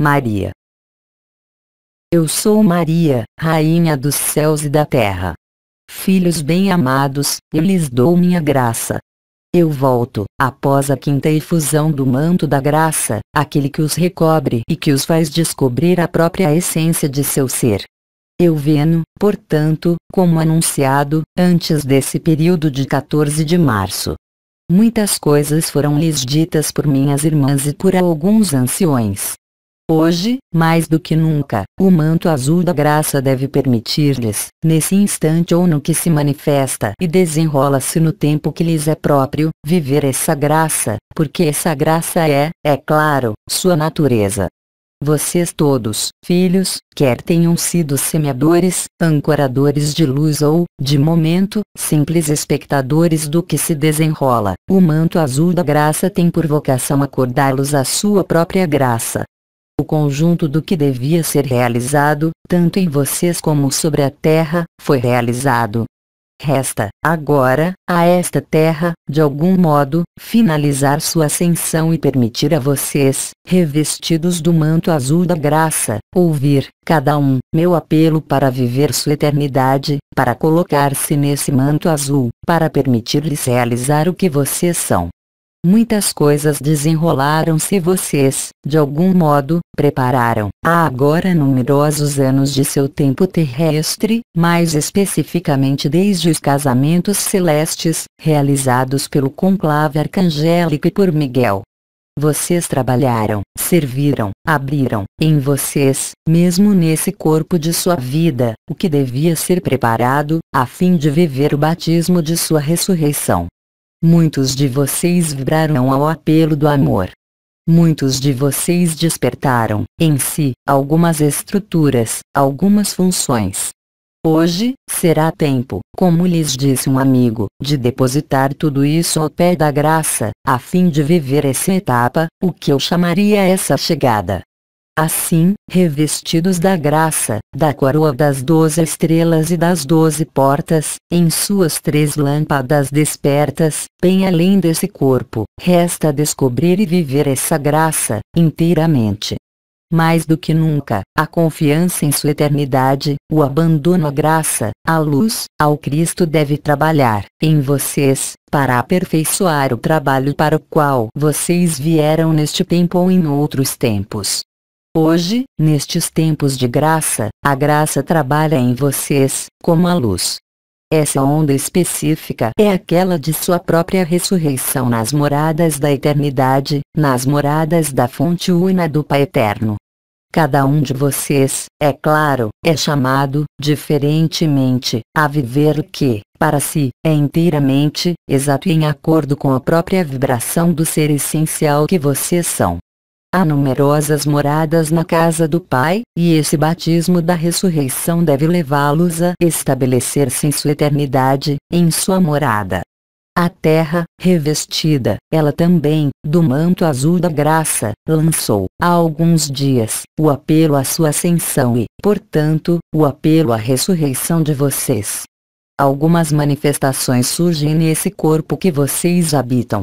Maria. Eu sou Maria, Rainha dos céus e da terra. Filhos bem-amados, eu lhes dou minha graça. Eu volto, após a quinta efusão do manto da graça, aquele que os recobre e que os faz descobrir a própria essência de seu ser. Eu veno, portanto, como anunciado, antes desse período de 14 de março. Muitas coisas foram lhes ditas por minhas irmãs e por alguns anciões. Hoje, mais do que nunca, o manto azul da graça deve permitir-lhes, nesse instante ou no que se manifesta e desenrola-se no tempo que lhes é próprio, viver essa graça, porque essa graça é, é claro, sua natureza. Vocês todos, filhos, quer tenham sido semeadores, ancoradores de luz ou, de momento, simples espectadores do que se desenrola, o manto azul da graça tem por vocação acordá-los à sua própria graça, o conjunto do que devia ser realizado, tanto em vocês como sobre a terra, foi realizado. Resta, agora, a esta terra, de algum modo, finalizar sua ascensão e permitir a vocês, revestidos do manto azul da graça, ouvir, cada um, meu apelo para viver sua eternidade, para colocar-se nesse manto azul, para permitir-lhes realizar o que vocês são, Muitas coisas desenrolaram-se vocês, de algum modo, prepararam, há agora numerosos anos de seu tempo terrestre, mais especificamente desde os casamentos celestes, realizados pelo conclave arcangélico e por Miguel. Vocês trabalharam, serviram, abriram, em vocês, mesmo nesse corpo de sua vida, o que devia ser preparado, a fim de viver o batismo de sua ressurreição. Muitos de vocês vibraram ao apelo do amor. Muitos de vocês despertaram em si algumas estruturas, algumas funções. Hoje, será tempo, como lhes disse um amigo, de depositar tudo isso ao pé da graça, a fim de viver essa etapa, o que eu chamaria essa chegada, Assim, revestidos da graça, da coroa das doze estrelas e das doze portas, em suas três lâmpadas despertas, bem além desse corpo, resta descobrir e viver essa graça, inteiramente. Mais do que nunca, a confiança em sua eternidade, o abandono à graça, à luz, ao Cristo deve trabalhar, em vocês, para aperfeiçoar o trabalho para o qual vocês vieram neste tempo ou em outros tempos. Hoje, nestes tempos de graça, a graça trabalha em vocês, como a luz. Essa onda específica é aquela de sua própria ressurreição nas moradas da eternidade, nas moradas da fonte una do Pai Eterno. Cada um de vocês, é claro, é chamado, diferentemente, a viver o que, para si, é inteiramente, exato e em acordo com a própria vibração do ser essencial que vocês são. Há numerosas moradas na casa do Pai, e esse batismo da ressurreição deve levá-los a estabelecer-se em sua eternidade, em sua morada. A terra, revestida, ela também, do manto azul da graça, lançou, há alguns dias, o apelo à sua ascensão e, portanto, o apelo à ressurreição de vocês. Algumas manifestações surgem nesse corpo que vocês habitam,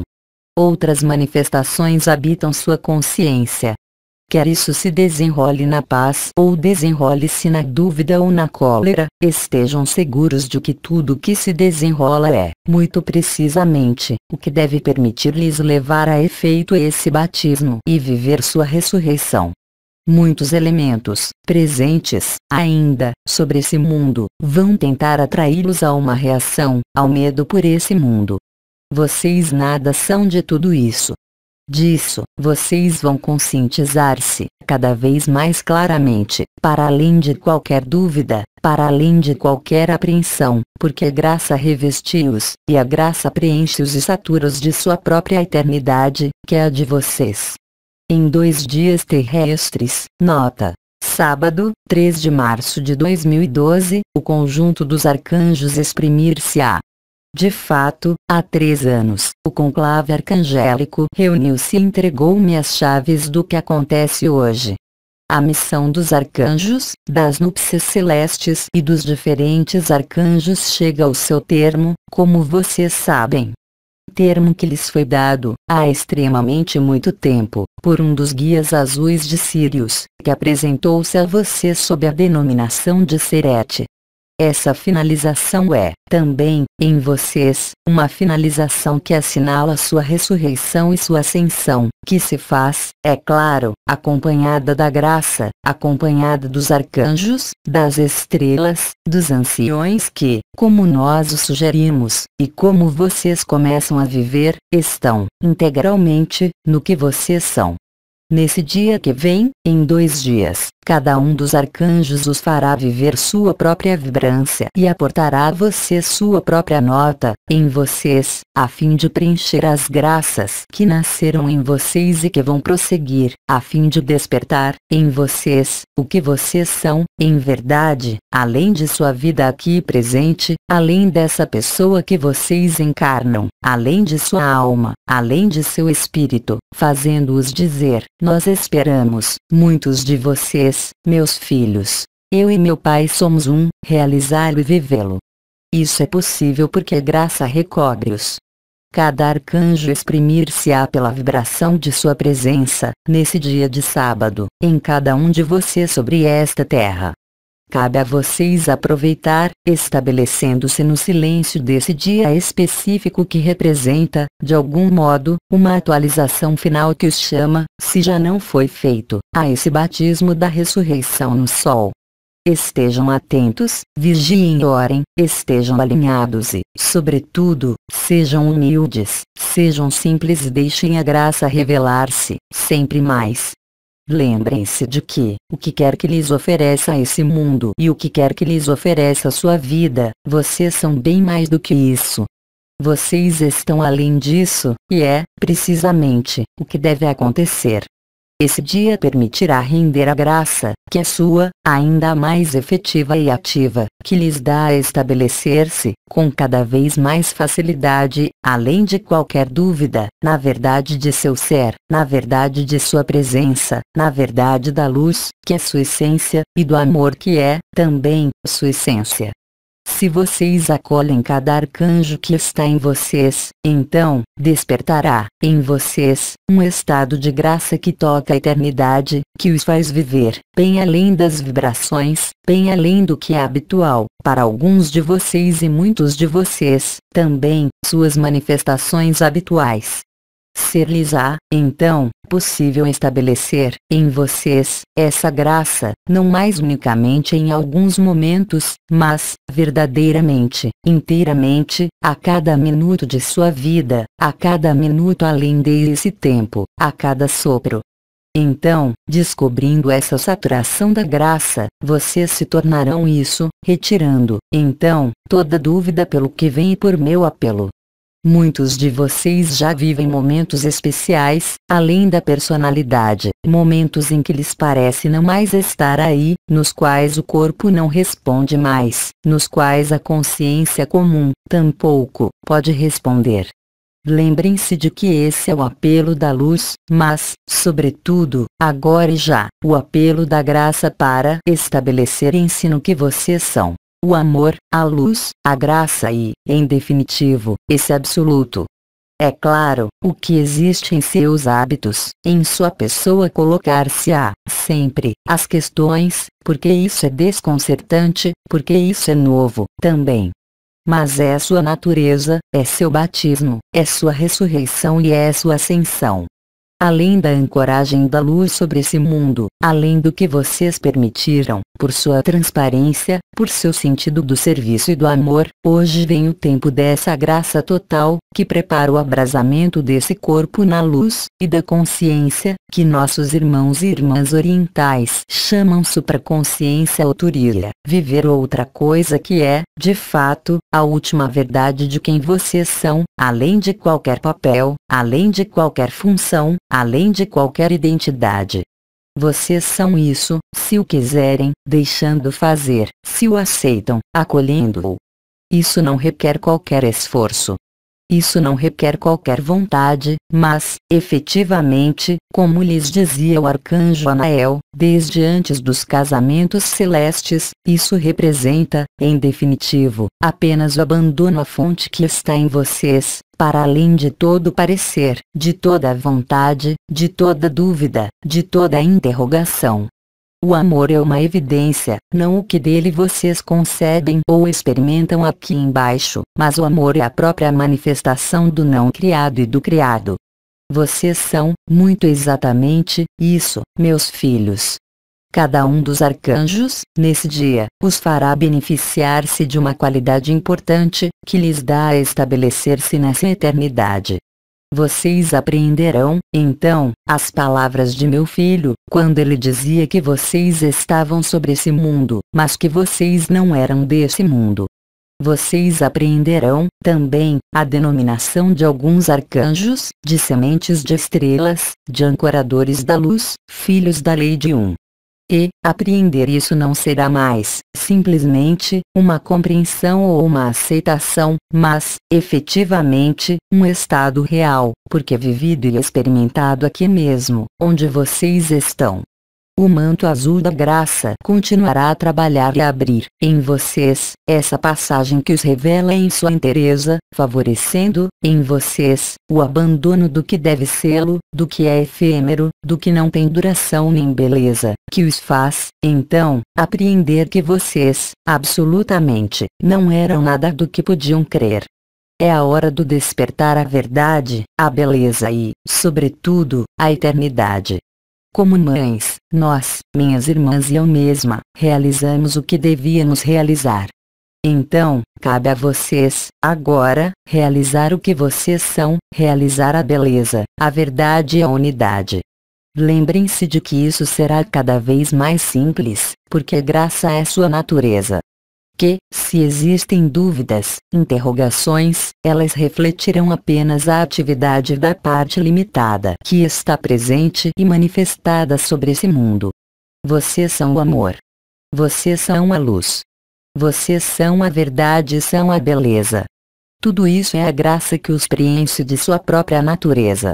outras manifestações habitam sua consciência. Quer isso se desenrole na paz ou desenrole-se na dúvida ou na cólera, estejam seguros de que tudo o que se desenrola é, muito precisamente, o que deve permitir-lhes levar a efeito esse batismo e viver sua ressurreição. Muitos elementos, presentes, ainda, sobre esse mundo, vão tentar atraí-los a uma reação, ao medo por esse mundo. Vocês nada são de tudo isso. Disso, vocês vão conscientizar-se, cada vez mais claramente, para além de qualquer dúvida, para além de qualquer apreensão, porque a graça revestiu-os, e a graça preenche-os e satura-os de sua própria eternidade, que é a de vocês. Em dois dias terrestres, nota. Sábado, 3 de março de 2012, o conjunto dos arcanjos exprimir-se-á. De fato, há três anos, o conclave arcangélico reuniu-se e entregou-me as chaves do que acontece hoje. A missão dos arcanjos, das núpcias celestes e dos diferentes arcanjos chega ao seu termo, como vocês sabem. Termo que lhes foi dado, há extremamente muito tempo, por um dos guias azuis de Sirius, que apresentou-se a vocês sob a denominação de Serete, essa finalização é, também, em vocês, uma finalização que assinala sua ressurreição e sua ascensão, que se faz, é claro, acompanhada da graça, acompanhada dos arcanjos, das estrelas, dos anciões que, como nós o sugerimos, e como vocês começam a viver, estão, integralmente, no que vocês são. Nesse dia que vem, em dois dias, cada um dos arcanjos os fará viver sua própria vibrância e aportará a você sua própria nota, em vocês, a fim de preencher as graças que nasceram em vocês e que vão prosseguir, a fim de despertar, em vocês, o que vocês são, em verdade, além de sua vida aqui presente, além dessa pessoa que vocês encarnam, além de sua alma, além de seu espírito, fazendo-os dizer, nós esperamos, muitos de vocês, meus filhos. Eu e meu pai somos um, realizar e vivê-lo. Isso é possível porque graça recobre-os. Cada arcanjo exprimir-se-á pela vibração de sua presença, nesse dia de sábado, em cada um de vocês sobre esta terra. Cabe a vocês aproveitar, estabelecendo-se no silêncio desse dia específico que representa, de algum modo, uma atualização final que os chama, se já não foi feito, a esse batismo da ressurreição no sol. Estejam atentos, vigiem e orem, estejam alinhados e, sobretudo, sejam humildes, sejam simples e deixem a graça revelar-se, sempre mais. Lembrem-se de que, o que quer que lhes ofereça esse mundo e o que quer que lhes ofereça sua vida, vocês são bem mais do que isso. Vocês estão além disso, e é, precisamente, o que deve acontecer. Esse dia permitirá render a graça, que é sua, ainda mais efetiva e ativa, que lhes dá a estabelecer-se, com cada vez mais facilidade, além de qualquer dúvida, na verdade de seu ser, na verdade de sua presença, na verdade da luz, que é sua essência, e do amor que é, também, sua essência. Se vocês acolhem cada arcanjo que está em vocês, então, despertará, em vocês, um estado de graça que toca a eternidade, que os faz viver, bem além das vibrações, bem além do que é habitual, para alguns de vocês e muitos de vocês, também, suas manifestações habituais ser-lhes-á, então, possível estabelecer, em vocês, essa graça, não mais unicamente em alguns momentos, mas, verdadeiramente, inteiramente, a cada minuto de sua vida, a cada minuto além desse tempo, a cada sopro. Então, descobrindo essa saturação da graça, vocês se tornarão isso, retirando, então, toda dúvida pelo que vem e por meu apelo. Muitos de vocês já vivem momentos especiais, além da personalidade, momentos em que lhes parece não mais estar aí, nos quais o corpo não responde mais, nos quais a consciência comum, tampouco, pode responder. Lembrem-se de que esse é o apelo da luz, mas, sobretudo, agora e já, o apelo da graça para estabelecer ensino que vocês são o amor, a luz, a graça e, em definitivo, esse absoluto. É claro, o que existe em seus hábitos, em sua pessoa colocar-se-á, sempre, as questões, porque isso é desconcertante, porque isso é novo, também. Mas é sua natureza, é seu batismo, é sua ressurreição e é sua ascensão além da ancoragem da luz sobre esse mundo, além do que vocês permitiram, por sua transparência, por seu sentido do serviço e do amor, hoje vem o tempo dessa graça total, que prepara o abrasamento desse corpo na luz, e da consciência, que nossos irmãos e irmãs orientais chamam supraconsciência ou turilha. Viver outra coisa que é, de fato, a última verdade de quem vocês são, além de qualquer papel, além de qualquer função, além de qualquer identidade. Vocês são isso, se o quiserem, deixando fazer, se o aceitam, acolhendo-o. Isso não requer qualquer esforço, isso não requer qualquer vontade, mas, efetivamente, como lhes dizia o arcanjo Anael, desde antes dos casamentos celestes, isso representa, em definitivo, apenas o abandono à fonte que está em vocês, para além de todo parecer, de toda vontade, de toda dúvida, de toda interrogação, o amor é uma evidência, não o que dele vocês concebem ou experimentam aqui embaixo, mas o amor é a própria manifestação do não criado e do criado. Vocês são, muito exatamente, isso, meus filhos. Cada um dos arcanjos, nesse dia, os fará beneficiar-se de uma qualidade importante, que lhes dá a estabelecer-se nessa eternidade. Vocês apreenderão, então, as palavras de meu filho, quando ele dizia que vocês estavam sobre esse mundo, mas que vocês não eram desse mundo. Vocês apreenderão, também, a denominação de alguns arcanjos, de sementes de estrelas, de ancoradores da luz, filhos da lei de um e apreender isso não será mais simplesmente uma compreensão ou uma aceitação, mas, efetivamente, um estado real, porque vivido e experimentado aqui mesmo, onde vocês estão. O manto azul da graça continuará a trabalhar e a abrir em vocês essa passagem que os revela em sua inteireza, favorecendo em vocês o abandono do que deve sê-lo, do que é efêmero, do que não tem duração nem beleza, que os faz, então, apreender que vocês, absolutamente, não eram nada do que podiam crer. É a hora do despertar à verdade, à beleza e, sobretudo, à eternidade. Como mães, nós, minhas irmãs e eu mesma, realizamos o que devíamos realizar. Então, cabe a vocês, agora, realizar o que vocês são, realizar a beleza, a verdade e a unidade. Lembrem-se de que isso será cada vez mais simples, porque graça é sua natureza que, se existem dúvidas, interrogações, elas refletirão apenas a atividade da parte limitada que está presente e manifestada sobre esse mundo. Vocês são o amor. Vocês são a luz. Vocês são a verdade e são a beleza. Tudo isso é a graça que os preenche de sua própria natureza.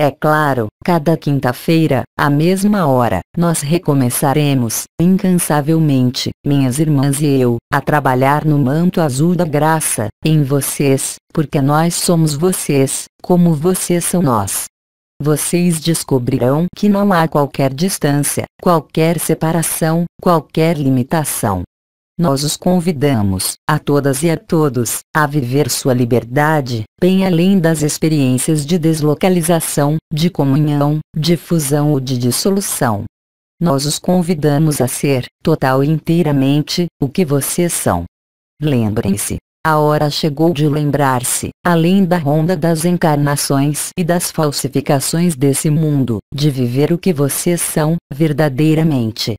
É claro, cada quinta-feira, à mesma hora, nós recomeçaremos, incansavelmente, minhas irmãs e eu, a trabalhar no manto azul da graça, em vocês, porque nós somos vocês, como vocês são nós. Vocês descobrirão que não há qualquer distância, qualquer separação, qualquer limitação. Nós os convidamos, a todas e a todos, a viver sua liberdade, bem além das experiências de deslocalização, de comunhão, de fusão ou de dissolução. Nós os convidamos a ser, total e inteiramente, o que vocês são. Lembrem-se, a hora chegou de lembrar-se, além da ronda das encarnações e das falsificações desse mundo, de viver o que vocês são, verdadeiramente.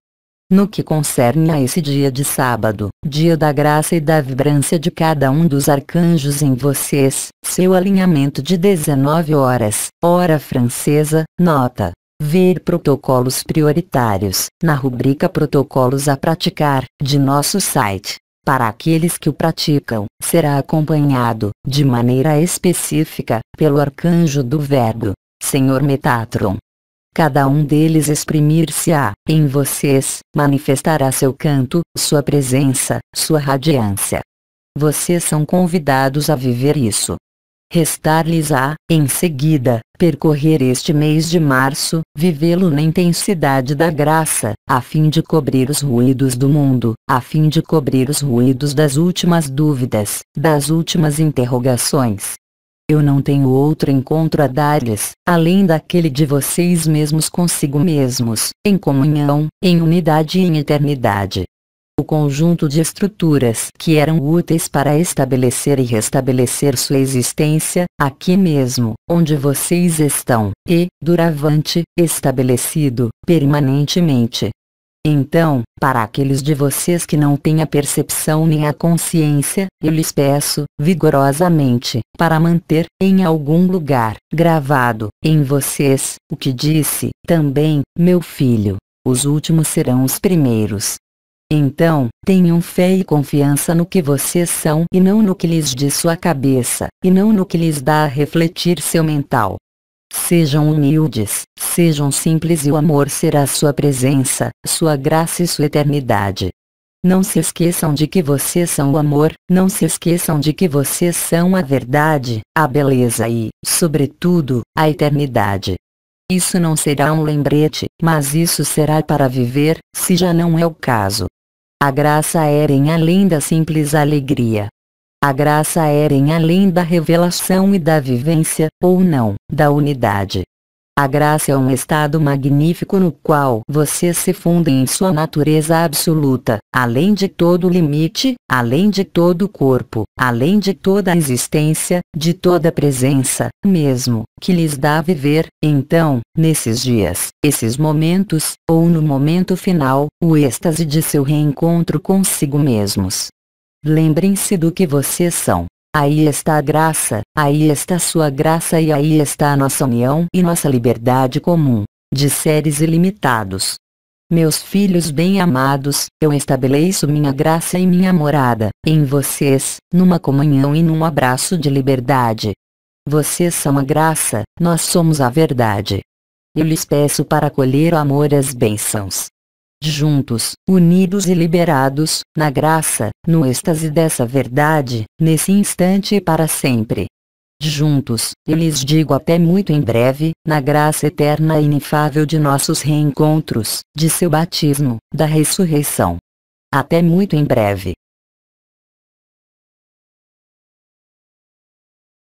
No que concerne a esse dia de sábado, dia da graça e da vibrância de cada um dos arcanjos em vocês, seu alinhamento de 19 horas, hora francesa, nota. Ver protocolos prioritários, na rubrica Protocolos a Praticar, de nosso site. Para aqueles que o praticam, será acompanhado, de maneira específica, pelo arcanjo do Verbo, Senhor Metatron cada um deles exprimir-se-á, em vocês, manifestará seu canto, sua presença, sua radiância. Vocês são convidados a viver isso. Restar-lhes-á, em seguida, percorrer este mês de março, vivê-lo na intensidade da graça, a fim de cobrir os ruídos do mundo, a fim de cobrir os ruídos das últimas dúvidas, das últimas interrogações, eu não tenho outro encontro a dar-lhes, além daquele de vocês mesmos consigo mesmos, em comunhão, em unidade e em eternidade. O conjunto de estruturas que eram úteis para estabelecer e restabelecer sua existência, aqui mesmo, onde vocês estão, e, duravante, estabelecido, permanentemente, então, para aqueles de vocês que não têm a percepção nem a consciência, eu lhes peço, vigorosamente, para manter, em algum lugar, gravado, em vocês, o que disse, também, meu filho. Os últimos serão os primeiros. Então, tenham fé e confiança no que vocês são e não no que lhes diz sua cabeça, e não no que lhes dá a refletir seu mental. Sejam humildes, sejam simples e o amor será sua presença, sua graça e sua eternidade. Não se esqueçam de que vocês são o amor, não se esqueçam de que vocês são a verdade, a beleza e, sobretudo, a eternidade. Isso não será um lembrete, mas isso será para viver, se já não é o caso. A graça é em além da simples alegria. A graça era é em além da revelação e da vivência, ou não, da unidade. A graça é um estado magnífico no qual você se funde em sua natureza absoluta, além de todo limite, além de todo corpo, além de toda a existência, de toda a presença, mesmo, que lhes dá viver, então, nesses dias, esses momentos, ou no momento final, o êxtase de seu reencontro consigo mesmos, Lembrem-se do que vocês são. Aí está a graça, aí está sua graça e aí está a nossa união e nossa liberdade comum, de seres ilimitados. Meus filhos bem-amados, eu estabeleço minha graça e minha morada, em vocês, numa comunhão e num abraço de liberdade. Vocês são a graça, nós somos a verdade. Eu lhes peço para acolher o amor e as bênçãos juntos, unidos e liberados, na graça, no êxtase dessa verdade, nesse instante e para sempre. Juntos, eu lhes digo até muito em breve, na graça eterna e inefável de nossos reencontros, de seu batismo, da ressurreição. Até muito em breve.